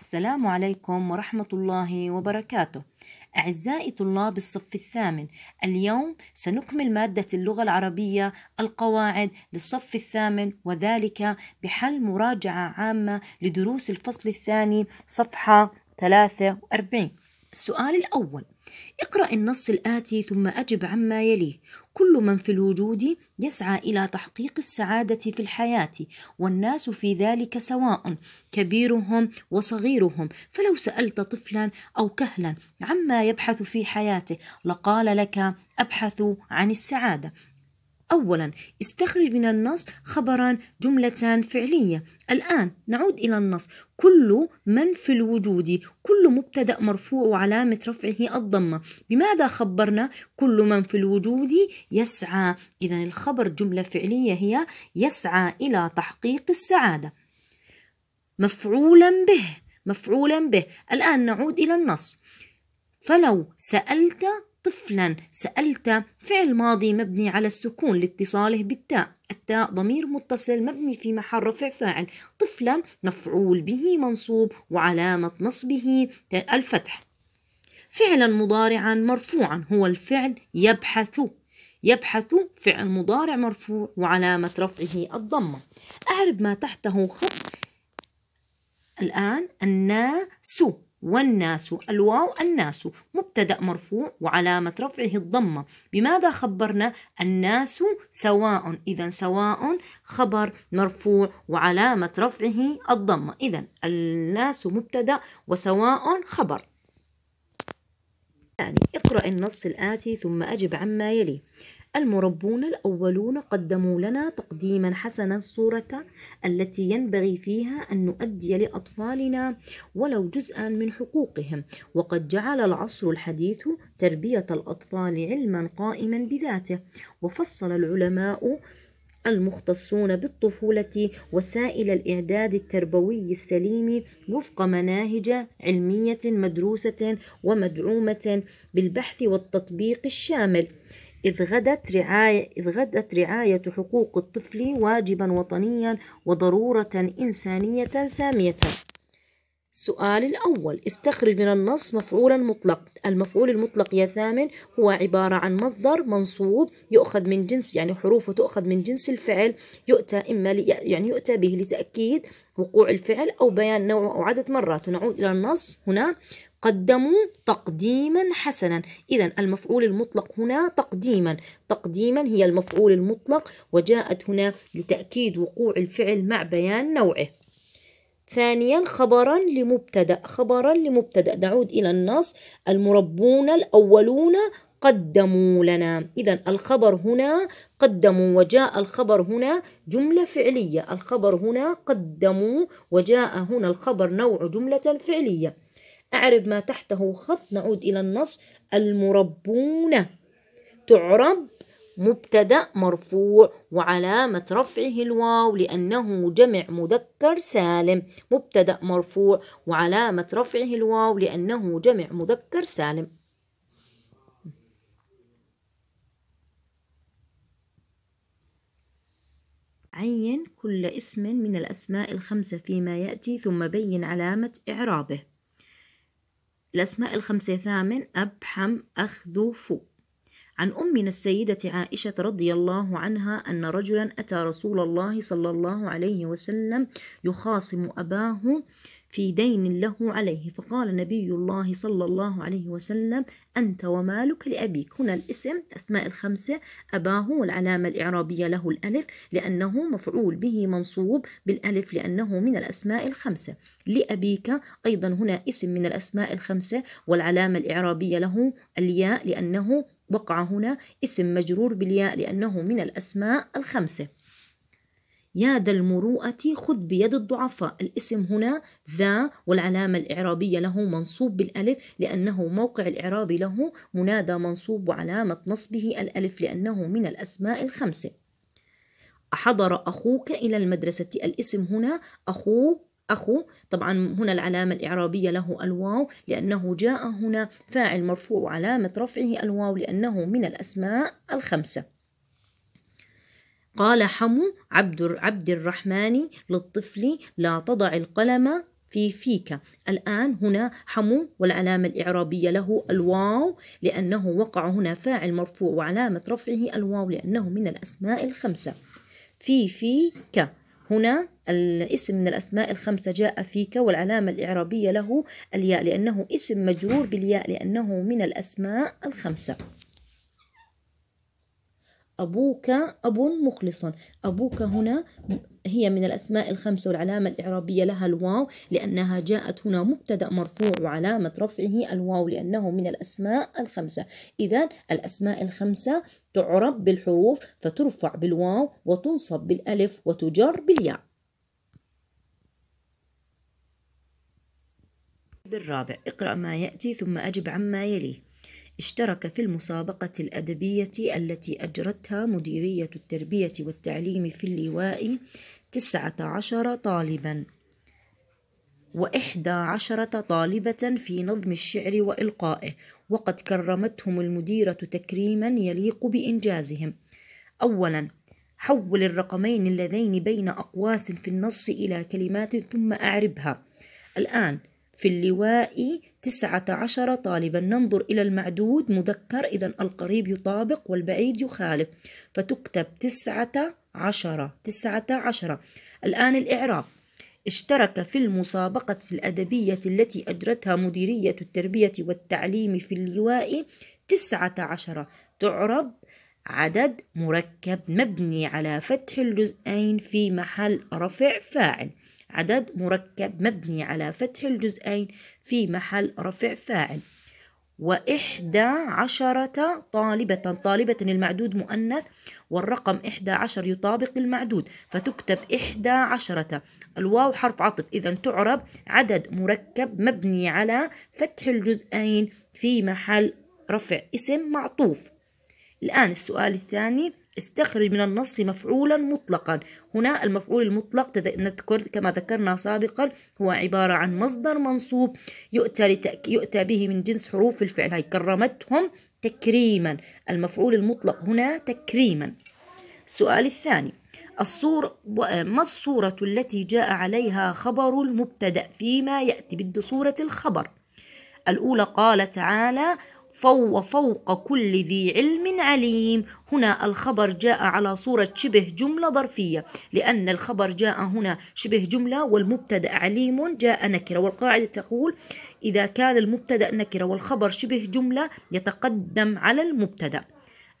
السلام عليكم ورحمة الله وبركاته. أعزائي طلاب الصف الثامن، اليوم سنكمل مادة اللغة العربية القواعد للصف الثامن وذلك بحل مراجعة عامة لدروس الفصل الثاني صفحة 43. السؤال الأول: اقرأ النص الآتي ثم أجب عما يليه: كل من في الوجود يسعى إلى تحقيق السعادة في الحياة، والناس في ذلك سواء كبيرهم وصغيرهم، فلو سألت طفلا أو كهلا عما يبحث في حياته لقال لك: أبحث عن السعادة، أولا استخرج من النص خبرا جملة فعلية الآن نعود إلى النص كل من في الوجود كل مبتدأ مرفوع وعلامة رفعه الضمة بماذا خبرنا كل من في الوجود يسعى إذا الخبر جملة فعلية هي يسعى إلى تحقيق السعادة مفعولا به مفعولا به الآن نعود إلى النص فلو سألت طفلا سألت فعل ماضي مبني على السكون لاتصاله بالتاء التاء ضمير متصل مبني في محل رفع فاعل طفلا مفعول به منصوب وعلامة نصبه الفتح فعلا مضارعا مرفوعا هو الفعل يبحث يبحث فعل مضارع مرفوع وعلامة رفعه الضمة أعرب ما تحته خط الآن الناس والناس الواو الناس مبتدأ مرفوع وعلامة رفعه الضمة بماذا خبرنا الناس سواء إذا سواء خبر مرفوع وعلامة رفعه الضمة إذا الناس مبتدأ وسواء خبر يعني اقرأ النص الآتي ثم أجب عما يلي المربون الأولون قدموا لنا تقديما حسنا الصورة التي ينبغي فيها أن نؤدي لأطفالنا ولو جزءا من حقوقهم وقد جعل العصر الحديث تربية الأطفال علما قائما بذاته وفصل العلماء المختصون بالطفولة وسائل الإعداد التربوي السليم وفق مناهج علمية مدروسة ومدعومة بالبحث والتطبيق الشامل إذ غدت رعاية, إذ غدت رعاية حقوق الطفل واجبا وطنيا وضرورة إنسانية سامية السؤال الأول استخرج من النص مفعولا مطلق المفعول المطلق يا ثامن هو عبارة عن مصدر منصوب يؤخذ من جنس يعني حروفه تؤخذ من جنس الفعل يؤتى إما يعني يؤتى به لتأكيد وقوع الفعل أو بيان نوعه أو عدد مرات ونعود إلى النص هنا قدموا تقديما حسنا إذا المفعول المطلق هنا تقديما تقديما هي المفعول المطلق وجاءت هنا لتأكيد وقوع الفعل مع بيان نوعه ثانيا خبرا لمبتدأ خبرا لمبتدأ نعود إلى النص المربون الأولون قدموا لنا إذا الخبر هنا قدموا وجاء الخبر هنا جملة فعلية الخبر هنا قدموا وجاء هنا الخبر نوع جملة فعلية أعرب ما تحته خط نعود إلى النص المربون تعرب مبتدأ مرفوع وعلامة رفعه الواو لأنه جمع مذكر سالم مبتدأ مرفوع وعلامة رفعه الواو لأنه جمع مذكر سالم عين كل اسم من الأسماء الخمسة فيما يأتي ثم بين علامة إعرابه الأسماء الخمسة ثامن أب حم أخ ذو فو عن أمنا السيدة عائشة رضي الله عنها أن رجلا أتى رسول الله صلى الله عليه وسلم يخاصم أباه في دين له عليه فقال نبي الله صلى الله عليه وسلم أنت ومالك لأبيك هنا الاسم أسماء الخمسة أباه والعلامة الإعرابية له الألف لأنه مفعول به منصوب بالألف لأنه من الأسماء الخمسة لأبيك أيضا هنا اسم من الأسماء الخمسة والعلامة الإعرابية له الياء لأنه وقع هنا اسم مجرور بالياء لأنه من الأسماء الخمسة يا ذا المروءة خذ بيد الضعفاء الاسم هنا ذا والعلامة الإعرابية له منصوب بالألف لأنه موقع الإعرابي له منادى منصوب وعلامة نصبه الألف لأنه من الأسماء الخمسة حضر أخوك إلى المدرسة الاسم هنا أخوك أخو طبعا هنا العلامة الإعرابية له الواو لأنه جاء هنا فاعل مرفوع علامة رفعه الواو لأنه من الأسماء الخمسة قال حمو عبد, عبد الرحمن للطفل لا تضع القلم في فيك الآن هنا حمو والعلامة الإعرابية له الواو لأنه وقع هنا فاعل مرفوع وعلامة رفعه الواو لأنه من الأسماء الخمسة في فيك هنا الاسم من الأسماء الخمسة جاء فيك والعلامة الإعرابية له الياء لأنه اسم مجرور بالياء لأنه من الأسماء الخمسة أبوك أب مخلص أبوك هنا هي من الأسماء الخمسة والعلامة الإعرابية لها الواو لأنها جاءت هنا مبتدأ مرفوع وعلامة رفعه الواو لأنه من الأسماء الخمسة إذا الأسماء الخمسة تعرب بالحروف فترفع بالواو وتنصب بالألف وتجر بالياء بالرابع اقرأ ما يأتي ثم أجب عما يليه اشترك في المسابقة الأدبية التي أجرتها مديرية التربية والتعليم في اللواء تسعة عشر طالبا وإحدى عشرة طالبة في نظم الشعر وإلقائه وقد كرمتهم المديرة تكريما يليق بإنجازهم أولا حول الرقمين اللذين بين أقواس في النص إلى كلمات ثم أعربها الآن في اللواء تسعة عشر طالبا ننظر إلى المعدود مذكر إذا القريب يطابق والبعيد يخالف فتكتب تسعة عشرة تسعة عشرة الآن الإعراب اشترك في المسابقة الأدبية التي أجرتها مديرية التربية والتعليم في اللواء تسعة عشرة تعرب عدد مركب مبني على فتح الجزئين في محل رفع فاعل عدد مركب مبني على فتح الجزئين في محل رفع فاعل وإحدى عشرة طالبة طالبة المعدود مؤنث والرقم إحدى عشر يطابق المعدود فتكتب إحدى عشرة الواو حرف عطف إذا تعرب عدد مركب مبني على فتح الجزئين في محل رفع اسم معطوف الآن السؤال الثاني استخرج من النص مفعولا مطلقا هنا المفعول المطلق نذكر كما ذكرنا سابقا هو عبارة عن مصدر منصوب يؤتى, لتأك... يؤتى به من جنس حروف الفعل هاي كرمتهم تكريما المفعول المطلق هنا تكريما السؤال الثاني الصور ما الصورة التي جاء عليها خبر المبتدأ فيما يأتي بده صورة الخبر الأولى قال تعالى فو فوق كل ذي علم عليم هنا الخبر جاء على صورة شبه جملة ظرفية لأن الخبر جاء هنا شبه جملة والمبتدأ عليم جاء نكرة والقاعدة تقول إذا كان المبتدأ نكرة والخبر شبه جملة يتقدم على المبتدأ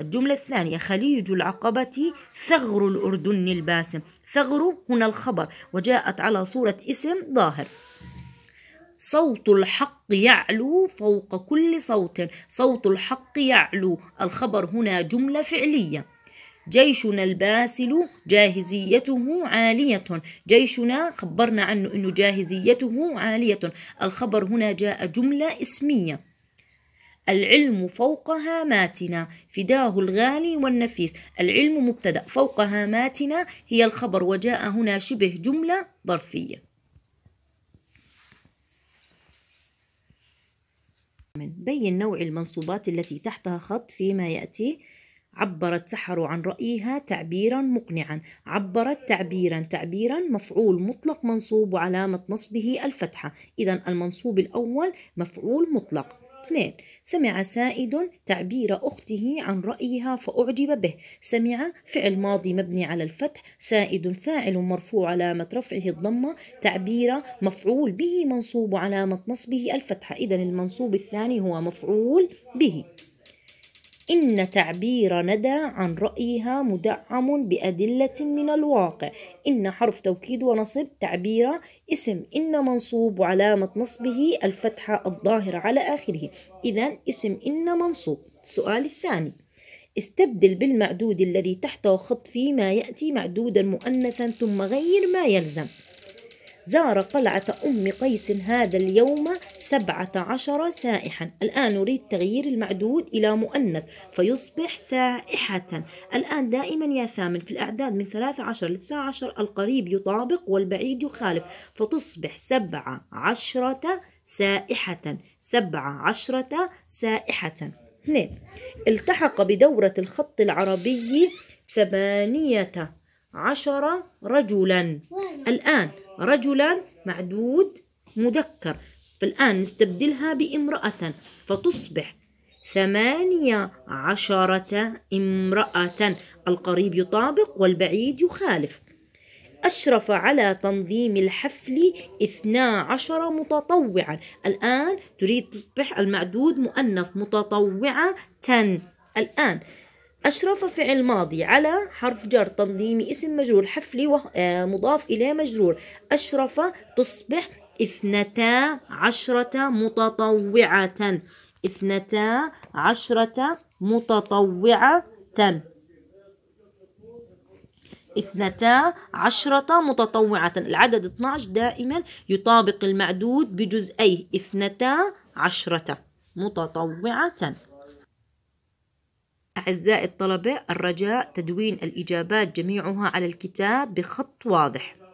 الجملة الثانية خليج العقبة ثغر الأردن الباسم ثغر هنا الخبر وجاءت على صورة اسم ظاهر صوت الحق يعلو فوق كل صوت صوت الحق يعلو الخبر هنا جملة فعلية جيشنا الباسل جاهزيته عالية جيشنا خبرنا عنه أنه جاهزيته عالية الخبر هنا جاء جملة اسمية العلم فوق هاماتنا فداه الغالي والنفيس العلم مبتدأ فوق هاماتنا هي الخبر وجاء هنا شبه جملة ظرفية بين نوع المنصوبات التي تحتها خط فيما يأتي عبرت سحر عن رأيها تعبيرا مقنعا عبرت تعبيرا تعبيرا مفعول مطلق منصوب وعلامة نصبه الفتحة إذا المنصوب الأول مفعول مطلق اثنين سمع سائد تعبير أخته عن رأيها فأعجب به سمع فعل ماضي مبني على الفتح سائد فاعل مرفوع علامة رفعه الضمة تعبير مفعول به منصوب علامة نصبه الفتحة إذا المنصوب الثاني هو مفعول به إن تعبير ندى عن رأيها مدعم بأدلة من الواقع إن حرف توكيد ونصب تعبير اسم إن منصوب وعلامة نصبه الفتحة الظاهرة على آخره إذا اسم إن منصوب السؤال الثاني استبدل بالمعدود الذي تحته خط فيما ما يأتي معدودا مؤنثا ثم غير ما يلزم زار قلعة أم قيس هذا اليوم سبعة عشر سائحا الآن نريد تغيير المعدود إلى مؤنث فيصبح سائحة الآن دائما يا سامن في الأعداد من 13 ل 19 القريب يطابق والبعيد يخالف فتصبح سبعة عشرة سائحة سبعة عشرة سائحة اثنين التحق بدورة الخط العربي ثمانية عشر رجلا الآن رجلا معدود مذكر فالآن نستبدلها بامرأة فتصبح ثمانية عشرة امرأة القريب يطابق والبعيد يخالف أشرف على تنظيم الحفل اثنا عشر متطوعا الآن تريد تصبح المعدود مؤنث متطوعة الآن أشرف فعل ماضي على حرف جر تنظيمي اسم مجرور حفلي ومضاف آه، إلى مجرور أشرف تصبح اثنتا عشرة متطوعة اثنتا عشرة متطوعة اثنتا عشرة متطوعة العدد 12 دائما يطابق المعدود بجزئيه اثنتا عشرة متطوعة أعزائي الطلبة الرجاء تدوين الإجابات جميعها على الكتاب بخط واضح